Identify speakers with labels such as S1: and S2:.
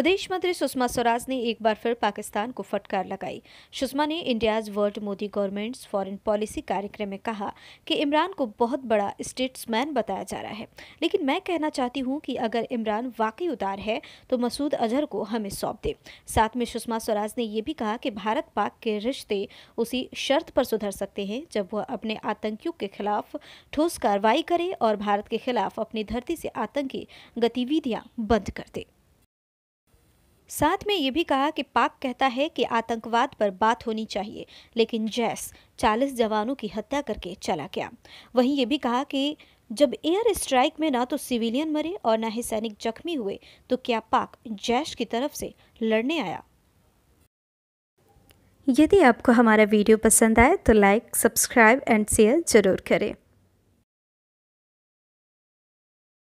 S1: विदेश मंत्री सुषमा स्वराज ने एक बार फिर पाकिस्तान को फटकार लगाई सुषमा ने India's world Modi government's foreign policy कार्यक्रम में कहा कि इमरान को बहुत बड़ा स्टेट्समैन बताया जा रहा है लेकिन मैं कहना चाहती हूं कि अगर इमरान वाकई उदार है तो मसूद अजहर को हमें सौंप दे साथ में सुषमा स्वराज ने यह भी कहा कि भारत पाक के रिश्ते उसी शर्त पर सुधर सकते हैं जब वह अपने आतंकियों के खिलाफ ठोस कार्रवाई करे और भारत के खिलाफ अपनी धरती से आतंकी गतिविधियां बंद कर दे साथ में ये भी कहा कि पाक कहता है कि आतंकवाद पर बात होनी चाहिए लेकिन जैस 40 जवानों की हत्या करके चला गया वहीं ये भी कहा कि जब एयर स्ट्राइक में ना तो सिविलियन मरे और ना ही सैनिक जख्मी हुए तो क्या पाक जैश की तरफ से लड़ने आया
S2: यदि आपको हमारा वीडियो पसंद आए तो लाइक सब्सक्राइब एंड शेयर जरूर करें